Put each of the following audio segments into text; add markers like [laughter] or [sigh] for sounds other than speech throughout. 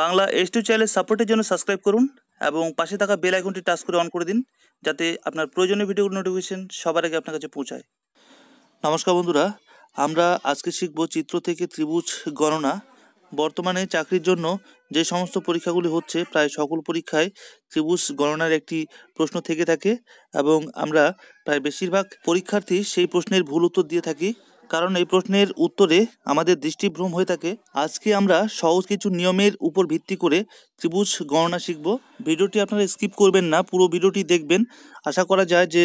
Bangla S to channel সাপোর্টের জন্য subscribe করুন এবং পাশে থাকা বেল আইকনটি টাচ করে অন করে দিন যাতে আপনার প্রয়োজনীয় ভিডিওগুলো নোটিফিকেশন সবার আগে আপনার কাছে পৌঁছায় নমস্কার বন্ধুরা আমরা আজকে শিখব চিত্র থেকে ত্রিভুজ গণনা বর্তমানে চাকরির জন্য যে সমস্ত পরীক্ষাগুলি হচ্ছে প্রায় সকল পরীক্ষায় ত্রিভুজ গণনার একটি প্রশ্ন থেকে থাকে এবং আমরা প্রায় বেশিরভাগ পরীক্ষার্থী সেই প্রশ্নের ভুল উত্তর দিয়ে থাকি কারণ এই প্রশ্নের উত্তরে আমাদের দৃষ্টিভ্রম হয়ে থাকে আজকে আমরা সহজ কিছু নিয়মের উপর ভিত্তি করে ত্রিভুজ গণনা শিখব ভিডিওটি আপনারা স্কিপ করবেন না পুরো ভিডিওটি দেখবেন আশা করা যায় যে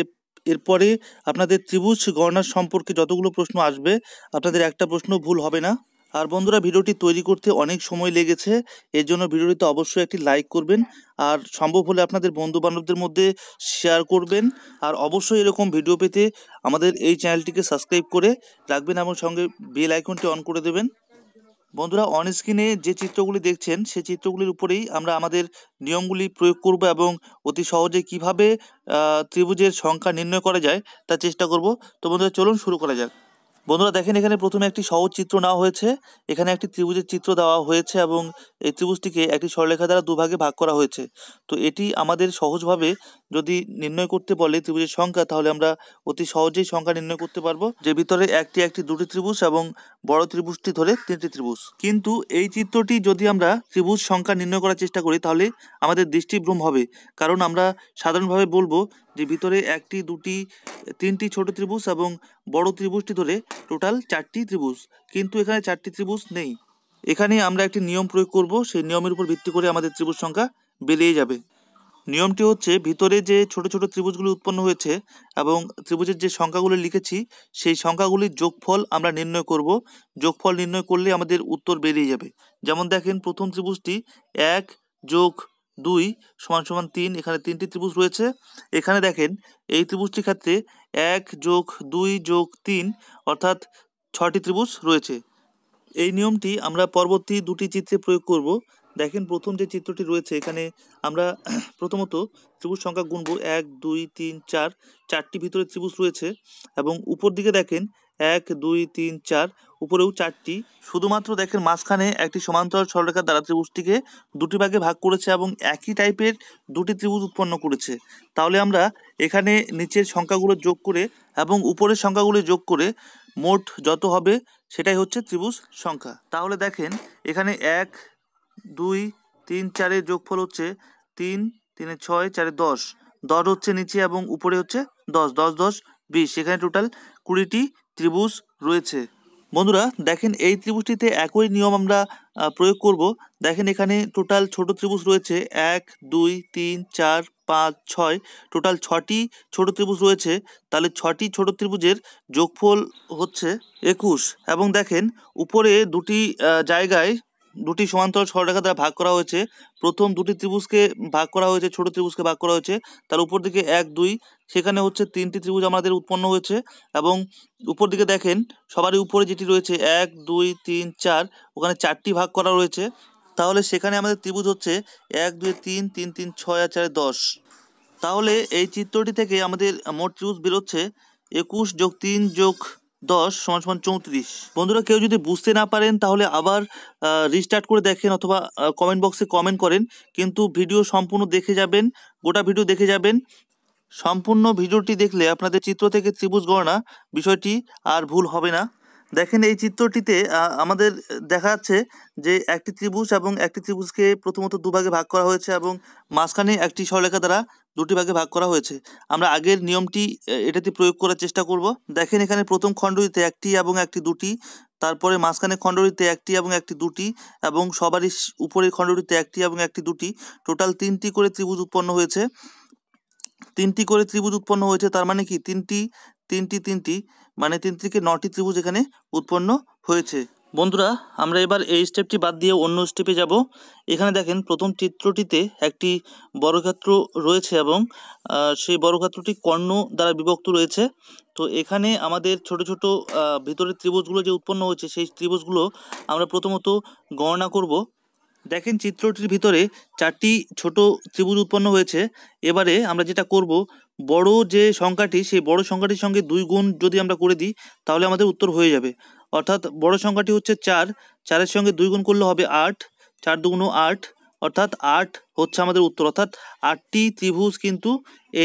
এরপরে আপনাদের ত্রিভুজ গণনা সম্পর্কে যতগুলো প্রশ্ন আসবে আপনাদের একটা প্রশ্ন ভুল হবে না আর বন্ধুরা ভিডিওটি তৈরি করতে অনেক সময় লেগেছে এর জন্য ভিডিওটিতে অবশ্যই একটি লাইক করবেন আর সম্ভব হলে আপনাদের বন্ধু বান্ধবদের মধ্যে শেয়ার করবেন আর অবশ্যই এরকম ভিডিও পেতে আমাদের এই চ্যানেলটিকে সাবস্ক্রাইব করে রাখবেন এবং সঙ্গে বেল আইকনটি অন করে দেবেন বন্ধুরা অন স্ক্রিনে যে চিত্রগুলি দেখছেন সেই চিত্রগুলির উপরেই আমরা আমাদের নিয়মগুলি প্রয়োগ করব এবং অতি সহজে কিভাবে ত্রিভুজের সংখ্যা নির্ণয় করা যায় তা চেষ্টা করব তো বন্ধুরা চলুন শুরু করা যাক বন্ধুরা দেখেন এখানে প্রথমে একটি সহজ চিত্র নেওয়া হয়েছে এখানে একটি ত্রিভুজের চিত্র দেওয়া হয়েছে এবং এই ত্রিভুজটিকে একটি সরলেখা দ্বারা দুভাগে ভাগ করা হয়েছে তো এটি আমাদের সহজভাবে যদি নির্ণয় করতে বলে ত্রিভুজের সংখ্যা তাহলে আমরা অতি সহজেই সংখ্যা নির্ণয় করতে পারবো যে ভিতরে একটি একটি দুটি ত্রিভুজ এবং বড় ত্রিভুজটি ধরে তিনটি ত্রিভুজ কিন্তু এই চিত্রটি যদি আমরা ত্রিভুজ সংখ্যা নির্ণয় করার চেষ্টা করি তাহলে আমাদের দৃষ্টিভ্রম হবে কারণ আমরা সাধারণভাবে বলবো যে ভিতরে একটি দুটি তিনটি ছোট ত্রিভুজ এবং বড় ত্রিভুজটি ধরে টোটাল চারটি ত্রিভুজ কিন্তু এখানে চারটি ত্রিভুজ নেই এখানে আমরা একটি নিয়ম প্রয়োগ করব সেই নিয়মের উপর ভিত্তি করে আমাদের ত্রিভুজ সংখ্যা বেড়েই যাবে নিয়মটি হচ্ছে ভিতরে যে ছোট ছোট ত্রিভুজগুলি উৎপন্ন হয়েছে এবং ত্রিভুজের যে সংখ্যাগুলি লিখেছি সেই সংখ্যাগুলির যোগফল আমরা নির্ণয় করব যোগফল নির্ণয় করলে আমাদের উত্তর বেরিয়ে যাবে যেমন দেখেন প্রথম ত্রিভুজটি এক যোগ দুই সমান সমান তিন এখানে তিনটি ত্রিভুজ রয়েছে এখানে দেখেন এই ত্রিভুজটির ক্ষেত্রে এক যোগ দুই যোগ তিন অর্থাৎ ছটি ত্রিভুজ রয়েছে এই নিয়মটি আমরা পরবর্তী দুটি চিত্রে প্রয়োগ করব দেখেন প্রথম যে চিত্রটি রয়েছে এখানে আমরা [clears throat] প্রথমত ত্রিভুজ সংখ্যা গুনব এক দুই তিন চার চারটি ভিতরে ত্রিভুজ রয়েছে এবং উপর দিকে দেখেন এক দুই তিন চার উপরেও চারটি শুধুমাত্র দেখেন মাঝখানে একটি সমান্তরাল সরলরেখা দ্বারা ত্রিভুজটিকে দুটি ভাগে ভাগ করেছে এবং একই টাইপের দুটি ত্রিভুজ উৎপন্ন করেছে তাহলে আমরা এখানে নিচের সংখ্যাগুলো যোগ করে এবং উপরের সংখ্যাগুলো যোগ করে মোট যত হবে সেটাই হচ্ছে ত্রিভুজ সংখ্যা তাহলে দেখেন এখানে এক দুই তিন চারের যোগফল হচ্ছে তিন তিনে ছয় চারে দশ দশ হচ্ছে নিচে এবং উপরে হচ্ছে দশ দশ দশ বিশ এখানে টোটাল কুড়িটি ত্রিভুজ রয়েছে বন্ধুরা দেখেন এই ত্রিভুজটিতে একই নিয়ম আমরা প্রয়োগ করব দেখেন এখানে টোটাল ছোট ত্রিভুজ রয়েছে এক দুই তিন চার পাঁচ ছয় টোটাল ছটি ছোট ত্রিভুজ রয়েছে তাহলে ছটি ছোট ত্রিভুজের যোগফল হচ্ছে একুশ এবং দেখেন উপরে দুটি জায়গায় দুটি সমান্তরাল সরলরেখা দ্বারা ভাগ করা হয়েছে প্রথম দুটি ত্রিভুজকে ভাগ করা হয়েছে ছোট ত্রিভুজকে ভাগ করা হয়েছে তার উপর দিকে এক দুই সেখানে হচ্ছে তিনটি ত্রিভুজ আমাদের উৎপন্ন হয়েছে এবং উপর দিকে দেখেন সবারই উপরে যেটি রয়েছে এক দুই তিন চার ওখানে চারটি ভাগ করা রয়েছে তাহলে সেখানে আমাদের ত্রিভুজ হচ্ছে এক দুই তিন তিন তিন ছয় আর চারে দশ তাহলে এই চিত্রটি থেকে আমাদের মোট ত্রিভুজ বেরোচ্ছে একুশ যোগ তিন যোগ দশ সমান সমান চৌত্রিশ বন্ধুরা কেউ যদি বুঝতে না পারেন তাহলে আবার রিস্টার্ট করে দেখেন অথবা কমেন্ট বক্সে কমেন্ট করেন কিন্তু ভিডিও সম্পূর্ণ দেখে যাবেন গোটা ভিডিও দেখে যাবেন সম্পূর্ণ ভিডিওটি দেখলে আপনাদের চিত্র থেকে ত্রিভুজ গণনা বিষয়টি আর ভুল হবে না দেখেন এই চিত্রটিতে আমাদের দেখা যাচ্ছে যে একটি ত্রিভুজ এবং একটি ত্রিভুজকে প্রথমত দুভাগে ভাগ করা হয়েছে এবং মাঝখানে একটি সরলেখা দ্বারা দুটি ভাগে ভাগ করা হয়েছে আমরা আগের নিয়মটি এটাতে প্রয়োগ করার চেষ্টা করব দেখেন এখানে প্রথম খণ্ডটিতে একটি এবং একটি দুটি তারপরে মাঝখানে খণ্ডটিতে একটি এবং একটি দুটি এবং সবারই উপরের খণ্ডটিতে একটি এবং একটি দুটি টোটাল তিনটি করে ত্রিভুজ উৎপন্ন হয়েছে তিনটি করে ত্রিভুজ উৎপন্ন হয়েছে তার মানে কি তিনটি তিনটি তিনটি মানে তিন থেকে নটি ত্রিভুজ এখানে উৎপন্ন হয়েছে বন্ধুরা আমরা এবার এই স্টেপটি বাদ দিয়ে অন্য স্টেপে যাব এখানে দেখেন প্রথম চিত্রটিতে একটি বড়ক্ষেত্র রয়েছে এবং সেই বড়ক্ষেত্রটি কর্ণ দ্বারা বিভক্ত রয়েছে তো এখানে আমাদের ছোট ছোট ভিতরের ত্রিভুজগুলো যে উৎপন্ন হয়েছে সেই ত্রিভুজগুলো আমরা প্রথমত গণনা করব দেখেন চিত্রটির ভিতরে চারটি ছোট ত্রিভুজ উৎপন্ন হয়েছে এবারে আমরা যেটা করব বড় যে সংখ্যাটি সেই বড় সংখ্যাটির সঙ্গে দুই গুণ যদি আমরা করে দিই তাহলে আমাদের উত্তর হয়ে যাবে অর্থাৎ বড় সংখ্যাটি হচ্ছে চার চারের সঙ্গে দুই গুণ করলে হবে আট চার দুগুণ আট অর্থাৎ আট হচ্ছে আমাদের উত্তর অর্থাৎ আটটি ত্রিভুজ কিন্তু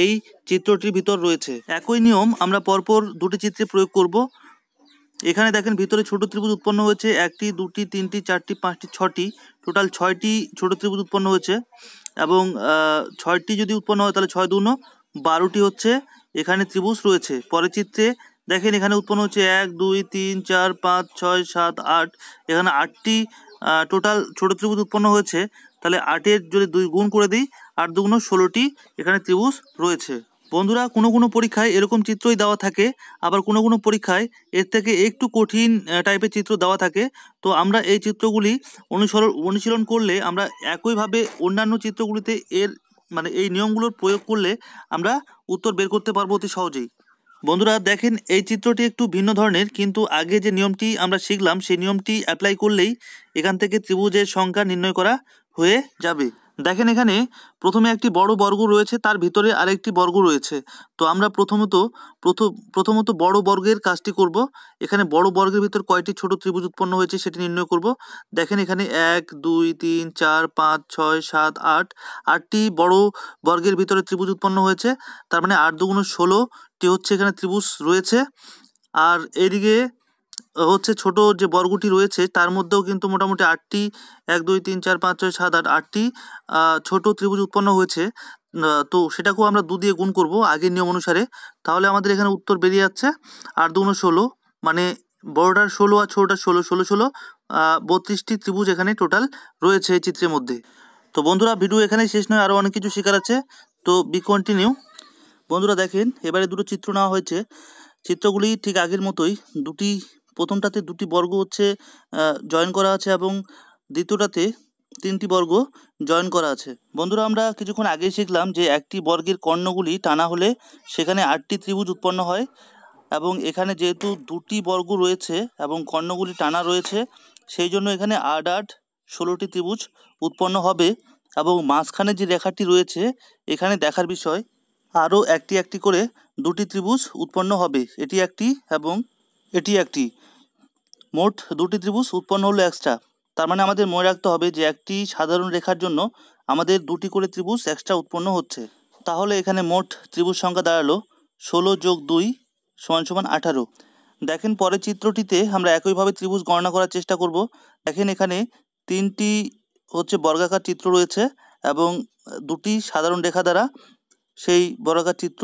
এই চিত্রটির ভিতর রয়েছে একই নিয়ম আমরা পরপর দুটি চিত্রে প্রয়োগ করব এখানে দেখেন ভিতরে ছোট ত্রিভুজ উৎপন্ন হয়েছে একটি দুটি তিনটি চারটি পাঁচটি ছটি টোটাল ছয়টি ছোট ত্রিভুজ উৎপন্ন হয়েছে এবং ছয়টি যদি উৎপন্ন হয় তাহলে ছয় দুগুণ বারোটি হচ্ছে এখানে ত্রিভুজ রয়েছে পরের চিত্রে দেখেন এখানে উৎপন্ন হচ্ছে এক দুই তিন চার পাঁচ ছয় সাত আট এখানে আটটি টোটাল ছোট ত্রিভুজ উৎপন্ন হয়েছে তাহলে আটের যদি দুই গুণ করে দিই আট দুগুণ ষোলোটি এখানে ত্রিভুজ রয়েছে বন্ধুরা কোনো কোনো পরীক্ষায় এরকম চিত্রই দেওয়া থাকে আবার কোনো কোনো পরীক্ষায় এর থেকে একটু কঠিন টাইপের চিত্র দেওয়া থাকে তো আমরা এই চিত্রগুলি অনুসরণ অনুশীলন করলে আমরা একইভাবে অন্যান্য চিত্রগুলিতে এর মানে এই নিয়মগুলোর প্রয়োগ করলে আমরা উত্তর বের করতে পারবো অতি সহজেই বন্ধুরা দেখেন এই চিত্রটি একটু ভিন্ন ধরনের কিন্তু আগে যে নিয়মটি আমরা শিখলাম সেই নিয়মটি অ্যাপ্লাই করলেই এখান থেকে ত্রিভুজের সংখ্যা নির্ণয় করা হয়ে যাবে দেখেন এখানে প্রথমে একটি বড় বর্গ রয়েছে তার ভিতরে আরেকটি বর্গ রয়েছে তো আমরা প্রথমত প্রথমত বড় বর্গের কাজটি করব এখানে বড় বর্গের ভিতর কয়টি ছোট ত্রিভুজ উৎপন্ন হয়েছে সেটি নির্ণয় করব দেখেন এখানে এক দুই তিন চার পাঁচ ছয় সাত আট আটটি বড় বর্গের ভিতরে ত্রিভুজ উৎপন্ন হয়েছে তার মানে আট দুগুণ ষোলোটি হচ্ছে এখানে ত্রিভুজ রয়েছে আর এদিকে হচ্ছে ছোট যে বর্গটি রয়েছে তার মধ্যেও কিন্তু মোটামুটি আটটি এক দুই তিন চার পাঁচ ছয় সাত আট আটটি ছোট ত্রিভুজ উৎপন্ন হয়েছে তো সেটাকেও আমরা দু দিয়ে গুণ করব আগের নিয়ম অনুসারে তাহলে আমাদের এখানে উত্তর বেরিয়ে যাচ্ছে আট দুগুণো ষোলো মানে বড়টার ষোলো আর ছোটোটার ষোলো ষোলো ষোলো বত্রিশটি ত্রিভুজ এখানে টোটাল রয়েছে এই চিত্রের মধ্যে তো বন্ধুরা ভিডিও এখানে শেষ নয় আরও অনেক কিছু শেখার আছে তো বি কন্টিনিউ বন্ধুরা দেখেন এবারে দুটো চিত্র নেওয়া হয়েছে চিত্রগুলি ঠিক আগের মতোই দুটি প্রথমটাতে দুটি বর্গ হচ্ছে জয়েন করা আছে এবং দ্বিতীয়টাতে তিনটি বর্গ জয়েন করা আছে বন্ধুরা আমরা কিছুক্ষণ আগেই শিখলাম যে একটি বর্গের কর্ণগুলি টানা হলে সেখানে আটটি ত্রিভুজ উৎপন্ন হয় এবং এখানে যেহেতু দুটি বর্গ রয়েছে এবং কর্ণগুলি টানা রয়েছে সেই জন্য এখানে আট আট ষোলোটি ত্রিভুজ উৎপন্ন হবে এবং মাঝখানে যে রেখাটি রয়েছে এখানে দেখার বিষয় আরও একটি একটি করে দুটি ত্রিভুজ উৎপন্ন হবে এটি একটি এবং এটি একটি মোট দুটি ত্রিভুজ উৎপন্ন হলো এক্সট্রা তার মানে আমাদের মনে রাখতে হবে যে একটি সাধারণ রেখার জন্য আমাদের দুটি করে ত্রিভুজ এক্সট্রা উৎপন্ন হচ্ছে তাহলে এখানে মোট ত্রিভুজ সংখ্যা দাঁড়ালো ষোলো যোগ দুই সমান সমান আঠারো দেখেন পরের চিত্রটিতে আমরা একইভাবে ত্রিভুজ গণনা করার চেষ্টা করব দেখেন এখানে তিনটি হচ্ছে বর্গাকার চিত্র রয়েছে এবং দুটি সাধারণ রেখা দ্বারা সেই বর্গাকার চিত্র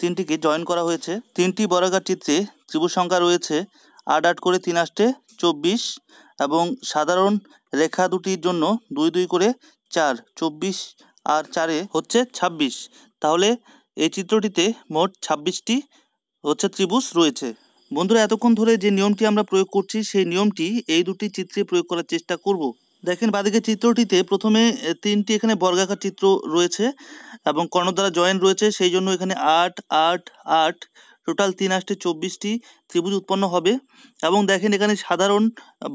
তিনটিকে জয়েন করা হয়েছে তিনটি বর্গাকার চিত্রে ত্রিভুজ সংখ্যা রয়েছে আট আট করে তিন আসতে চব্বিশ এবং সাধারণ রেখা দুটির জন্য দুই দুই করে চার চব্বিশ আর চারে হচ্ছে ২৬ তাহলে এই চিত্রটিতে মোট ২৬টি হচ্ছে ত্রিভুজ রয়েছে বন্ধুরা এতক্ষণ ধরে যে নিয়মটি আমরা প্রয়োগ করছি সেই নিয়মটি এই দুটি চিত্রে প্রয়োগ করার চেষ্টা করব দেখেন বাদিকে চিত্রটিতে প্রথমে তিনটি এখানে বর্গাকার চিত্র রয়েছে এবং কর্ণদ্বারা জয়েন রয়েছে সেই জন্য এখানে আট আট আট টোটাল তিন আষ্টে চব্বিশটি ত্রিভুজ উৎপন্ন হবে এবং দেখেন এখানে সাধারণ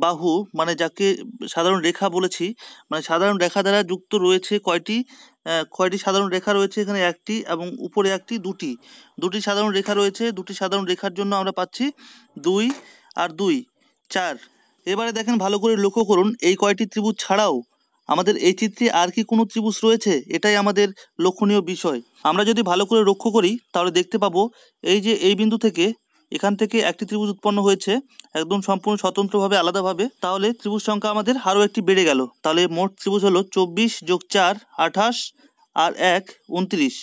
বাহু মানে যাকে সাধারণ রেখা বলেছি মানে সাধারণ রেখা দ্বারা যুক্ত রয়েছে কয়টি কয়টি সাধারণ রেখা রয়েছে এখানে একটি এবং উপরে একটি দুটি দুটি সাধারণ রেখা রয়েছে দুটি সাধারণ রেখার জন্য আমরা পাচ্ছি দুই আর দুই চার এবারে দেখেন ভালো করে লক্ষ্য করুন এই কয়টি ত্রিভুজ ছাড়াও আমাদের এই চিত্রে আর কি কোনো ত্রিভুজ রয়েছে এটাই আমাদের লক্ষণীয় বিষয় আমরা যদি ভালো করে লক্ষ্য করি তাহলে দেখতে পাবো এই যে এই বিন্দু থেকে এখান থেকে একটি ত্রিভুজ উৎপন্ন হয়েছে একদম সম্পূর্ণ স্বতন্ত্রভাবে আলাদাভাবে তাহলে ত্রিভুজ সংখ্যা আমাদের আরও একটি বেড়ে গেল তাহলে মোট ত্রিভুজ হলো চব্বিশ যোগ চার আঠাশ আর এক উনত্রিশ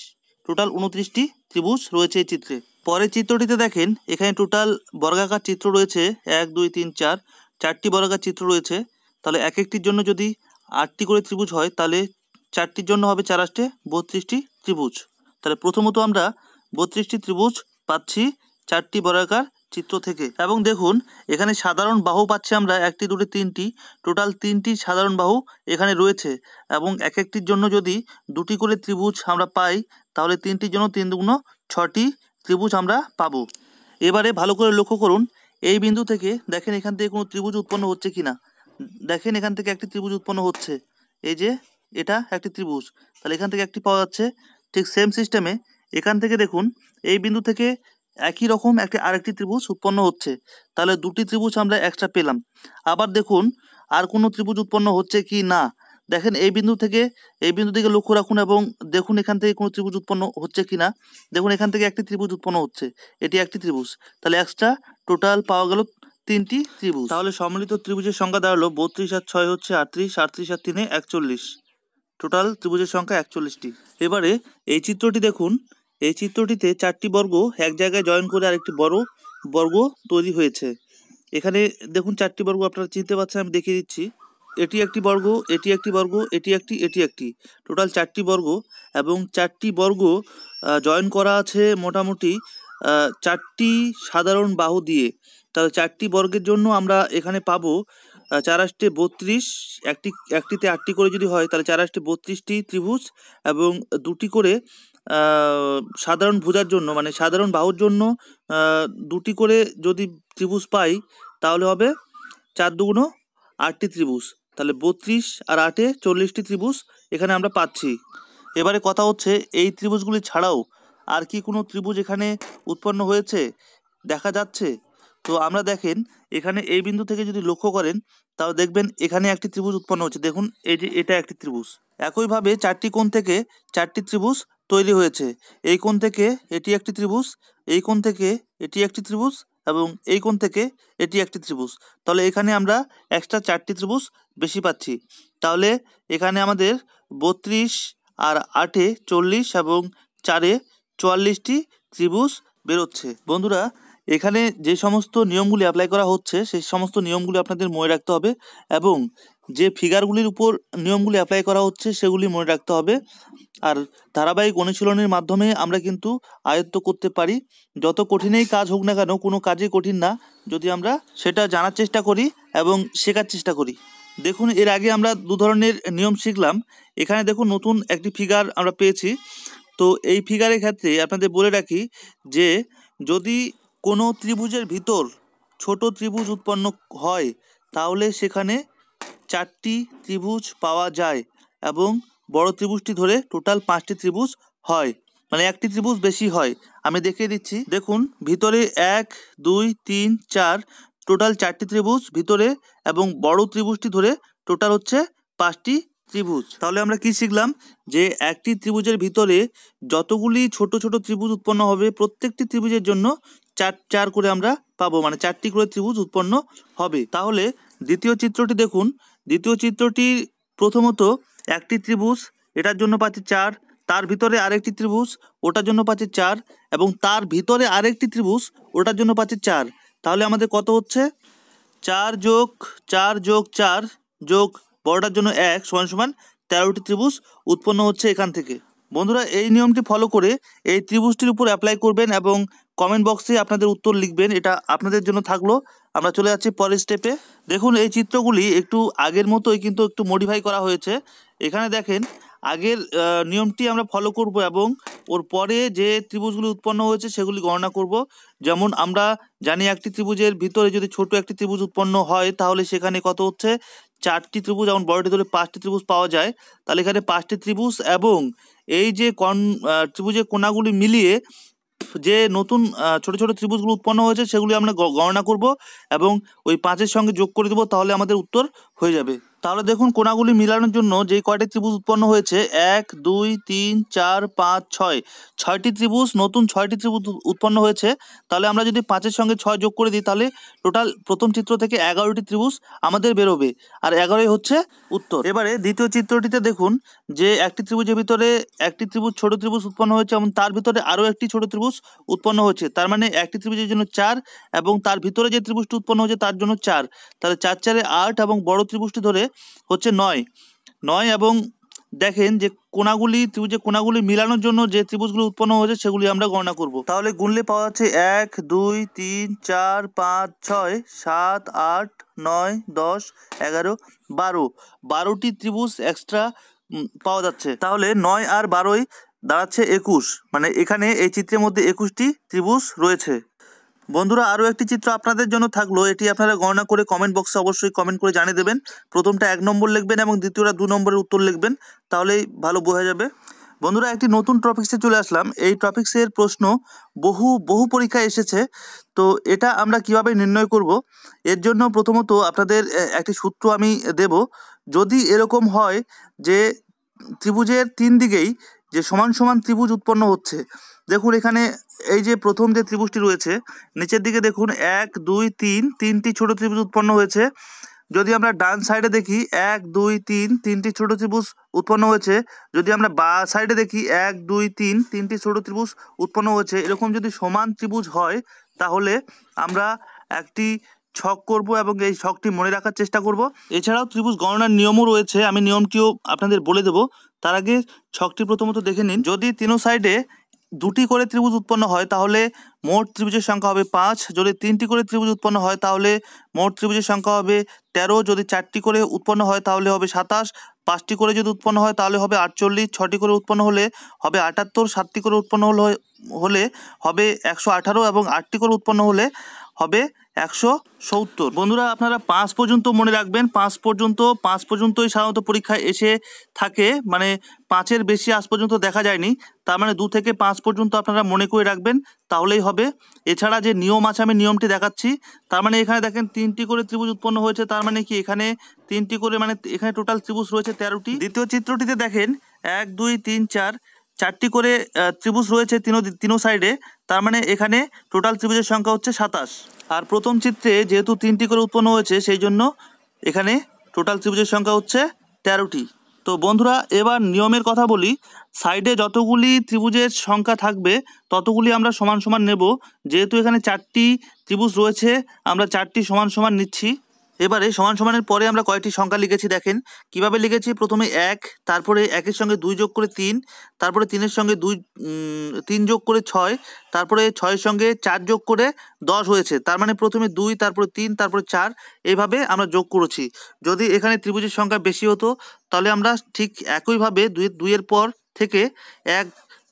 টোটাল উনত্রিশটি ত্রিভুজ রয়েছে এই চিত্রে পরের চিত্রটিতে দেখেন এখানে টোটাল বর্গাকার চিত্র রয়েছে এক দুই তিন চার চারটি বর্গাকার চিত্র রয়েছে তাহলে এক একটির জন্য যদি আটটি করে ত্রিভুজ হয় তাহলে চারটির জন্য হবে চার আষ্টে বত্রিশটি ত্রিভুজ তাহলে প্রথমত আমরা বত্রিশটি ত্রিভুজ পাচ্ছি চারটি বরাকার চিত্র থেকে এবং দেখুন এখানে সাধারণ বাহু পাচ্ছি আমরা একটি দুটি তিনটি টোটাল তিনটি সাধারণ বাহু এখানে রয়েছে এবং এক একটির জন্য যদি দুটি করে ত্রিভুজ আমরা পাই তাহলে তিনটির জন্য তিন দুগুণ ছটি ত্রিভুজ আমরা পাবো এবারে ভালো করে লক্ষ্য করুন এই বিন্দু থেকে দেখেন এখান থেকে কোনো ত্রিভুজ উৎপন্ন হচ্ছে কিনা দেখেন এখান থেকে একটি ত্রিভুজ উৎপন্ন হচ্ছে এই যে এটা একটি ত্রিভুজ তাহলে এখান থেকে একটি পাওয়া যাচ্ছে ঠিক সেম সিস্টেমে এখান থেকে দেখুন এই বিন্দু থেকে একই রকম একটি আরেকটি ত্রিভুজ উৎপন্ন হচ্ছে তাহলে দুটি ত্রিভুজ আমরা এক্সট্রা পেলাম আবার দেখুন আর কোনো ত্রিভুজ উৎপন্ন হচ্ছে কি না দেখেন এই বিন্দু থেকে এই বিন্দু দিকে লক্ষ্য রাখুন এবং দেখুন এখান থেকে কোনো ত্রিভুজ উৎপন্ন হচ্ছে কি না দেখুন এখান থেকে একটি ত্রিভুজ উৎপন্ন হচ্ছে এটি একটি ত্রিভুজ তাহলে এক্সট্রা টোটাল পাওয়া গেল তিনটি ত্রিভুজ তাহলে সম্মিলিত ত্রিভুজের সংখ্যা দাঁড়ালো বত্রিশ আর ছয় হচ্ছে আটত্রিশ আটত্রিশ আর তিনে একচল্লিশ টোটাল ত্রিভুজের সংখ্যা একচল্লিশটি এবারে এই চিত্রটি দেখুন এই চিত্রটিতে চারটি বর্গ এক জায়গায় জয়েন করে আরেকটি বড় বর্গ তৈরি হয়েছে এখানে দেখুন চারটি বর্গ আপনারা চিনতে পারছেন আমি দেখিয়ে দিচ্ছি এটি একটি বর্গ এটি একটি বর্গ এটি একটি এটি একটি টোটাল চারটি বর্গ এবং চারটি বর্গ জয়েন করা আছে মোটামুটি চারটি সাধারণ বাহু দিয়ে তাহলে চারটি বর্গের জন্য আমরা এখানে পাবো চার আষ্টে বত্রিশ একটি একটিতে আটটি করে যদি হয় তাহলে চার আষ্টে বত্রিশটি ত্রিভুজ এবং দুটি করে সাধারণ ভূজার জন্য মানে সাধারণ বাহুর জন্য দুটি করে যদি ত্রিভুজ পাই তাহলে হবে চার দুগুণ আটটি ত্রিভুজ তাহলে বত্রিশ আর আটে চল্লিশটি ত্রিভুজ এখানে আমরা পাচ্ছি এবারে কথা হচ্ছে এই ত্রিভুজগুলি ছাড়াও আর কি কোনো ত্রিভুজ এখানে উৎপন্ন হয়েছে দেখা যাচ্ছে তো আমরা দেখেন এখানে এই বিন্দু থেকে যদি লক্ষ্য করেন তাও দেখবেন এখানে একটি ত্রিভুজ উৎপন্ন হচ্ছে দেখুন এই যে এটা একটি ত্রিভুজ একইভাবে চারটি কোণ থেকে চারটি ত্রিভুজ তৈরি হয়েছে এই কোণ থেকে এটি একটি ত্রিভুজ এই কোণ থেকে এটি একটি ত্রিভুজ এবং এই কোণ থেকে এটি একটি ত্রিভুজ তাহলে এখানে আমরা এক্সট্রা চারটি ত্রিভুজ বেশি পাচ্ছি তাহলে এখানে আমাদের বত্রিশ আর আটে চল্লিশ এবং চারে চুয়াল্লিশটি ত্রিভুজ বেরোচ্ছে বন্ধুরা এখানে যে সমস্ত নিয়মগুলি অ্যাপ্লাই করা হচ্ছে সেই সমস্ত নিয়মগুলি আপনাদের মনে রাখতে হবে এবং যে ফিগারগুলির উপর নিয়মগুলি অ্যাপ্লাই করা হচ্ছে সেগুলি মনে রাখতে হবে আর ধারাবাহিক অনুশীলনের মাধ্যমে আমরা কিন্তু আয়ত্ত করতে পারি যত কঠিনেই কাজ হোক না কেন কোনো কাজই কঠিন না যদি আমরা সেটা জানার চেষ্টা করি এবং শেখার চেষ্টা করি দেখুন এর আগে আমরা দু ধরনের নিয়ম শিখলাম এখানে দেখুন নতুন একটি ফিগার আমরা পেয়েছি তো এই ফিগারের ক্ষেত্রে আপনাদের বলে রাখি যে যদি কোনো ত্রিভুজের ভিতর ছোট ত্রিভুজ উৎপন্ন হয় তাহলে সেখানে চারটি ত্রিভুজ পাওয়া যায় এবং বড় ত্রিভুজটি ধরে টোটাল পাঁচটি ত্রিভুজ হয় মানে একটি ত্রিভুজ বেশি হয় আমি দেখিয়ে দিচ্ছি দেখুন ভিতরে এক দুই তিন চার টোটাল চারটি ত্রিভুজ ভিতরে এবং বড় ত্রিভুজটি ধরে টোটাল হচ্ছে পাঁচটি ত্রিভুজ তাহলে আমরা কি শিখলাম যে একটি ত্রিভুজের ভিতরে যতগুলি ছোট ছোট ত্রিভুজ উৎপন্ন হবে প্রত্যেকটি ত্রিভুজের জন্য চার চার করে আমরা পাবো মানে চারটি করে ত্রিভুজ উৎপন্ন হবে তাহলে দ্বিতীয় চিত্রটি দেখুন দ্বিতীয় চিত্রটি প্রথমত একটি ত্রিভুজ এটার জন্য পাচ্ছে চার তার ভিতরে আরেকটি ত্রিভুজ ওটার জন্য পাচ্ছে চার এবং তার ভিতরে আরেকটি ত্রিভুজ ওটার জন্য পাচ্ছে চার তাহলে আমাদের কত হচ্ছে চার যোগ চার যোগ চার যোগ বড়টার জন্য এক সমান সমান তেরোটি ত্রিভুজ উৎপন্ন হচ্ছে এখান থেকে বন্ধুরা এই নিয়মটি ফলো করে এই ত্রিভুজটির উপর অ্যাপ্লাই করবেন এবং কমেন্ট বক্সে আপনাদের উত্তর লিখবেন এটা আপনাদের জন্য থাকলো আমরা চলে যাচ্ছি পরের স্টেপে দেখুন এই চিত্রগুলি একটু আগের মতোই কিন্তু একটু মডিফাই করা হয়েছে এখানে দেখেন আগের নিয়মটি আমরা ফলো করব এবং ওর পরে যে ত্রিভুজগুলি উৎপন্ন হয়েছে সেগুলি গণনা করব যেমন আমরা জানি একটি ত্রিভুজের ভিতরে যদি ছোট একটি ত্রিভুজ উৎপন্ন হয় তাহলে সেখানে কত হচ্ছে চারটি ত্রিভুজ এবং বড়টি ধরে পাঁচটি ত্রিভুজ পাওয়া যায় তাহলে এখানে পাঁচটি ত্রিভুজ এবং এই যে কন ত্রিভুজের কোণাগুলি মিলিয়ে যে নতুন ছোট ছোট ত্রিভুজগুলো উৎপন্ন হয়েছে সেগুলি আমরা গণনা করব এবং ওই পাঁচের সঙ্গে যোগ করে দেবো তাহলে আমাদের উত্তর হয়ে যাবে তাহলে দেখুন কোনাগুলি মিলানোর জন্য যে কয়টি ত্রিভুজ উৎপন্ন হয়েছে এক দুই তিন চার পাঁচ ছয় ছয়টি ত্রিভুজ নতুন ছয়টি ত্রিভুজ উৎপন্ন হয়েছে তাহলে আমরা যদি পাঁচের সঙ্গে ছয় যোগ করে দিই তাহলে টোটাল প্রথম চিত্র থেকে এগারোটি ত্রিভুজ আমাদের বেরোবে আর এগারোই হচ্ছে উত্তর এবারে দ্বিতীয় চিত্রটিতে দেখুন যে একটি ত্রিভুজের ভিতরে একটি ত্রিভুজ ছোট ত্রিভুজ উৎপন্ন হয়েছে এবং তার ভিতরে আরও একটি ছোট ত্রিভুজ উৎপন্ন হয়েছে তার মানে একটি ত্রিভুজের জন্য চার এবং তার ভিতরে যে ত্রিভুজটি উৎপন্ন হয়েছে তার জন্য চার তাহলে চার চারে আট এবং বড় ত্রিভুজটি ধরে হচ্ছে নয় নয় এবং দেখেন যে কোনাগুলি ত্রিভুজের কোনাগুলি মিলানোর জন্য যে ত্রিভুজগুলো উৎপন্ন হয়েছে সেগুলি আমরা গণনা করব তাহলে গুনলে পাওয়া যাচ্ছে এক দুই তিন চার পাঁচ ছয় সাত আট নয় দশ এগারো বারো বারোটি ত্রিভুজ এক্সট্রা পাওয়া যাচ্ছে তাহলে নয় আর বারোই দাঁড়াচ্ছে একুশ মানে এখানে এই চিত্রের মধ্যে একুশটি ত্রিভুজ রয়েছে বন্ধুরা আরও একটি চিত্র আপনাদের জন্য থাকলো এটি আপনারা গণনা করে কমেন্ট বক্সে অবশ্যই কমেন্ট করে জানিয়ে দেবেন প্রথমটা এক নম্বর লিখবেন এবং দ্বিতীয়টা দু নম্বরের উত্তর লিখবেন তাহলেই ভালো বোঝা যাবে বন্ধুরা একটি নতুন টপিক্সে চলে আসলাম এই টপিক্সের প্রশ্ন বহু বহু পরীক্ষায় এসেছে তো এটা আমরা কিভাবে নির্ণয় করব এর জন্য প্রথমত আপনাদের একটি সূত্র আমি দেব যদি এরকম হয় যে ত্রিভুজের তিন দিকেই যে সমান সমান ত্রিভুজ উৎপন্ন হচ্ছে দেখুন এখানে এই যে প্রথম যে ত্রিভুজটি রয়েছে নিচের দিকে দেখুন এক দুই তিন তিনটি ছোট ত্রিভুজ উৎপন্ন হয়েছে যদি আমরা ডান সাইডে দেখি এক দুই তিন তিনটি ছোট ত্রিভুজ উৎপন্ন হয়েছে যদি আমরা বা সাইডে দেখি এক দুই তিন তিনটি ছোট ত্রিভুজ উৎপন্ন হয়েছে এরকম যদি সমান ত্রিভুজ হয় তাহলে আমরা একটি ছক করব এবং এই ছকটি মনে রাখার চেষ্টা করব এছাড়াও ত্রিভুজ গণনার নিয়মও রয়েছে আমি নিয়মটিও আপনাদের বলে দেব তার আগে ছকটি প্রথমত দেখে নিন যদি তিনো সাইডে দুটি করে ত্রিভুজ উৎপন্ন হয় তাহলে মোট ত্রিভুজের সংখ্যা হবে পাঁচ যদি তিনটি করে ত্রিভুজ উৎপন্ন হয় তাহলে মোট ত্রিভুজের সংখ্যা হবে তেরো যদি চারটি করে উৎপন্ন হয় তাহলে হবে সাতাশ পাঁচটি করে যদি উৎপন্ন হয় তাহলে হবে আটচল্লিশ ছটি করে উৎপন্ন হলে হবে আটাত্তর সাতটি করে উৎপন্ন হলে হবে একশো আঠারো এবং আটটি করে উৎপন্ন হলে হবে একশো সত্তর বন্ধুরা আপনারা পাঁচ পর্যন্ত মনে রাখবেন পাঁচ পর্যন্ত পাঁচ পর্যন্তই সাধারণত পরীক্ষায় এসে থাকে মানে পাঁচের বেশি আজ পর্যন্ত দেখা যায়নি তার মানে দু থেকে পাঁচ পর্যন্ত আপনারা মনে করে রাখবেন তাহলেই হবে এছাড়া যে নিয়ম আছে আমি নিয়মটি দেখাচ্ছি তার মানে এখানে দেখেন তিনটি করে ত্রিভুজ উৎপন্ন হয়েছে তার মানে কি এখানে তিনটি করে মানে এখানে টোটাল ত্রিভুজ রয়েছে তেরোটি দ্বিতীয় চিত্রটিতে দেখেন এক দুই তিন চার চারটি করে ত্রিভুজ রয়েছে তিনো তিনো সাইডে তার মানে এখানে টোটাল ত্রিভুজের সংখ্যা হচ্ছে সাতাশ আর প্রথম চিত্রে যেহেতু তিনটি করে উৎপন্ন হয়েছে সেই জন্য এখানে টোটাল ত্রিভুজের সংখ্যা হচ্ছে তেরোটি তো বন্ধুরা এবার নিয়মের কথা বলি সাইডে যতগুলি ত্রিভুজের সংখ্যা থাকবে ততগুলি আমরা সমান সমান নেব যেহেতু এখানে চারটি ত্রিভুজ রয়েছে আমরা চারটি সমান সমান নিচ্ছি এবারে সমান সমানের পরে আমরা কয়েকটি সংখ্যা লিখেছি দেখেন কিভাবে লিখেছি প্রথমে এক তারপরে একের সঙ্গে দুই যোগ করে তিন তারপরে তিনের সঙ্গে দুই তিন যোগ করে ছয় তারপরে ছয়ের সঙ্গে চার যোগ করে দশ হয়েছে তার মানে প্রথমে দুই তারপরে তিন তারপরে চার এইভাবে আমরা যোগ করেছি যদি এখানে ত্রিভুজের সংখ্যা বেশি হতো তাহলে আমরা ঠিক একইভাবে দুই দুইয়ের পর থেকে এক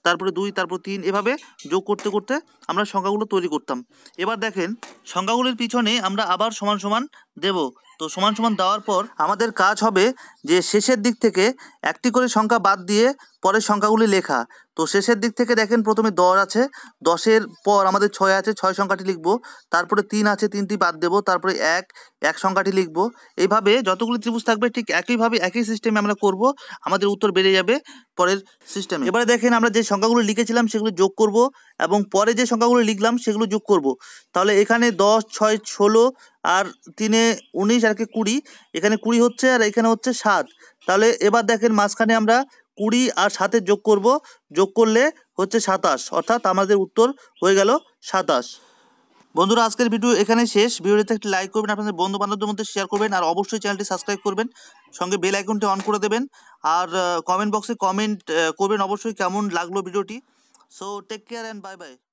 তারপরে দুই তারপর তিন এভাবে যোগ করতে করতে আমরা সংখ্যাগুলো তৈরি করতাম এবার দেখেন সংখ্যাগুলির পিছনে আমরা আবার সমান সমান দেব তো সমান সমান দেওয়ার পর আমাদের কাজ হবে যে শেষের দিক থেকে একটি করে সংখ্যা বাদ দিয়ে পরের সংখ্যাগুলি লেখা তো শেষের দিক থেকে দেখেন প্রথমে দশ আছে দশের পর আমাদের ছয় আছে ছয় সংখ্যাটি লিখব তারপরে তিন আছে তিনটি বাদ দেব তারপরে এক এক সংখ্যাটি লিখব এইভাবে যতগুলি ত্রিভুজ থাকবে ঠিক একইভাবে একই সিস্টেমে আমরা করব আমাদের উত্তর বেড়ে যাবে পরের সিস্টেমে এবারে দেখেন আমরা যে সংখ্যাগুলো লিখেছিলাম সেগুলো যোগ করব এবং পরে যে সংখ্যাগুলো লিখলাম সেগুলো যোগ করব তাহলে এখানে দশ ছয় ষোলো আর তিনে উনিশ আর কি কুড়ি এখানে কুড়ি হচ্ছে আর এখানে হচ্ছে সাত সাত তাহলে এবার দেখেন মাঝখানে আমরা কুড়ি আর সাথে যোগ করব যোগ করলে হচ্ছে সাতাশ অর্থাৎ আমাদের উত্তর হয়ে গেল সাতাশ বন্ধুরা আজকের ভিডিও এখানে শেষ ভিডিওতে একটি লাইক করবেন আপনাদের বন্ধু বান্ধবদের মধ্যে শেয়ার করবেন আর অবশ্যই চ্যানেলটি সাবস্ক্রাইব করবেন সঙ্গে বেল আইকনটি অন করে দেবেন আর কমেন্ট বক্সে কমেন্ট করবেন অবশ্যই কেমন লাগলো ভিডিওটি so take care and bye by